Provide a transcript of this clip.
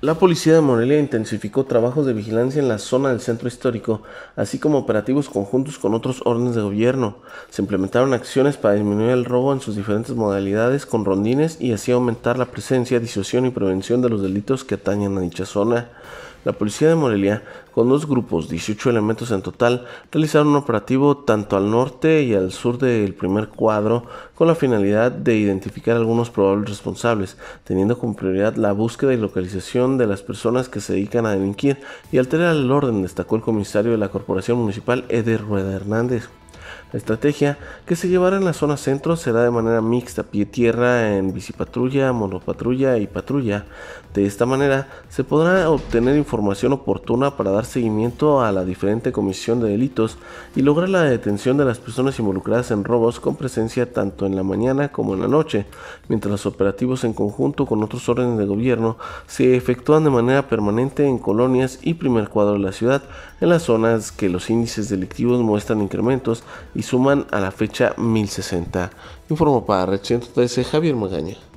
La policía de Morelia intensificó trabajos de vigilancia en la zona del centro histórico, así como operativos conjuntos con otros órdenes de gobierno. Se implementaron acciones para disminuir el robo en sus diferentes modalidades con rondines y así aumentar la presencia, disuasión y prevención de los delitos que atañen a dicha zona la policía de Morelia, con dos grupos, 18 elementos en total, realizaron un operativo tanto al norte y al sur del primer cuadro con la finalidad de identificar algunos probables responsables, teniendo como prioridad la búsqueda y localización de las personas que se dedican a delinquir y alterar el orden, destacó el comisario de la Corporación Municipal Eder Rueda Hernández. La estrategia que se llevará en la zona centro será de manera mixta, pie-tierra en bicipatrulla, monopatrulla y patrulla. De esta manera se podrá obtener información oportuna para dar seguimiento a la diferente comisión de delitos y lograr la detención de las personas involucradas en robos con presencia tanto en la mañana como en la noche, mientras los operativos en conjunto con otros órdenes de gobierno se efectúan de manera permanente en colonias y primer cuadro de la ciudad, en las zonas que los índices delictivos muestran incrementos y suman a la fecha 1060. Informo para Red 113 Javier Magaña.